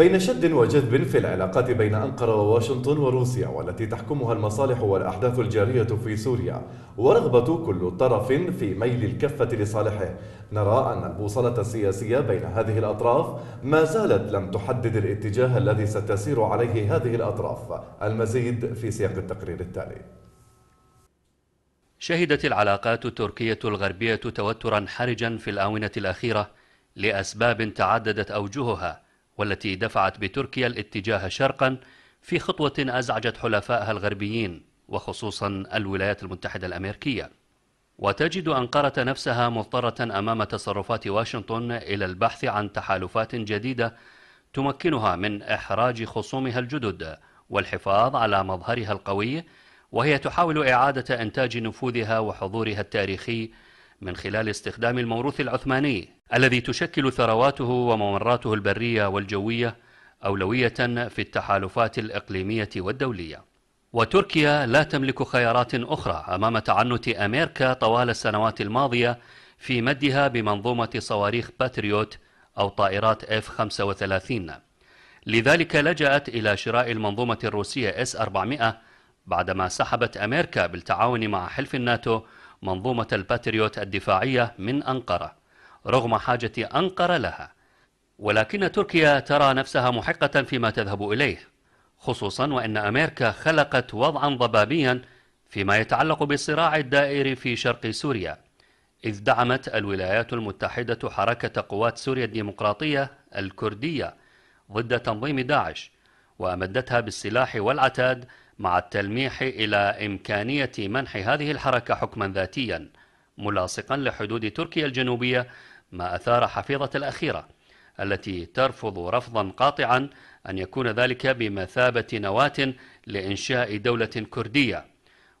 بين شد وجذب في العلاقات بين أنقرة وواشنطن وروسيا والتي تحكمها المصالح والأحداث الجارية في سوريا ورغبة كل طرف في ميل الكفة لصالحه نرى أن البوصلة السياسية بين هذه الأطراف ما زالت لم تحدد الاتجاه الذي ستسير عليه هذه الأطراف المزيد في سياق التقرير التالي شهدت العلاقات التركية الغربية توترا حرجا في الآونة الأخيرة لأسباب تعددت أوجهها والتي دفعت بتركيا الاتجاه شرقا في خطوة أزعجت حلفائها الغربيين وخصوصا الولايات المتحدة الأمريكية وتجد أنقرة نفسها مضطرة أمام تصرفات واشنطن إلى البحث عن تحالفات جديدة تمكنها من إحراج خصومها الجدد والحفاظ على مظهرها القوي وهي تحاول إعادة إنتاج نفوذها وحضورها التاريخي من خلال استخدام الموروث العثماني الذي تشكل ثرواته وممراته البرية والجوية أولوية في التحالفات الإقليمية والدولية وتركيا لا تملك خيارات أخرى أمام تعنت أمريكا طوال السنوات الماضية في مدها بمنظومة صواريخ باتريوت أو طائرات F-35 لذلك لجأت إلى شراء المنظومة الروسية S-400 بعدما سحبت أمريكا بالتعاون مع حلف الناتو منظومة الباتريوت الدفاعية من أنقرة رغم حاجة أنقرة لها ولكن تركيا ترى نفسها محقة فيما تذهب إليه خصوصا وأن أمريكا خلقت وضعا ضبابيا فيما يتعلق بالصراع الدائر في شرق سوريا إذ دعمت الولايات المتحدة حركة قوات سوريا الديمقراطية الكردية ضد تنظيم داعش وأمدتها بالسلاح والعتاد مع التلميح إلى إمكانية منح هذه الحركة حكما ذاتيا ملاصقا لحدود تركيا الجنوبية ما أثار حفيظة الأخيرة التي ترفض رفضا قاطعا أن يكون ذلك بمثابة نواة لإنشاء دولة كردية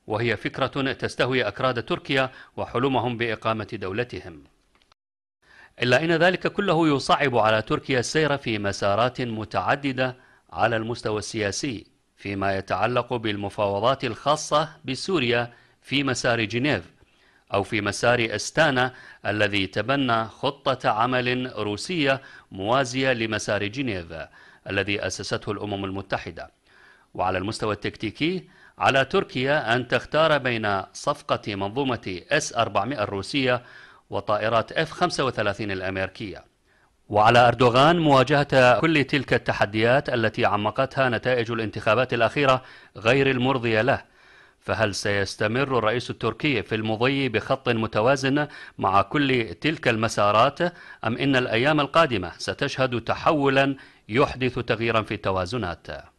وهي فكرة تستهوي أكراد تركيا وحلمهم بإقامة دولتهم إلا أن ذلك كله يصعب على تركيا السير في مسارات متعددة على المستوى السياسي فيما يتعلق بالمفاوضات الخاصة بسوريا في مسار جنيف أو في مسار أستانا الذي تبنى خطة عمل روسية موازية لمسار جنيف الذي أسسته الأمم المتحدة وعلى المستوى التكتيكي على تركيا أن تختار بين صفقة منظومة S-400 الروسية وطائرات F-35 الأمريكية وعلى أردوغان مواجهة كل تلك التحديات التي عمقتها نتائج الانتخابات الأخيرة غير المرضية له فهل سيستمر الرئيس التركي في المضي بخط متوازن مع كل تلك المسارات أم إن الأيام القادمة ستشهد تحولا يحدث تغييرا في التوازنات؟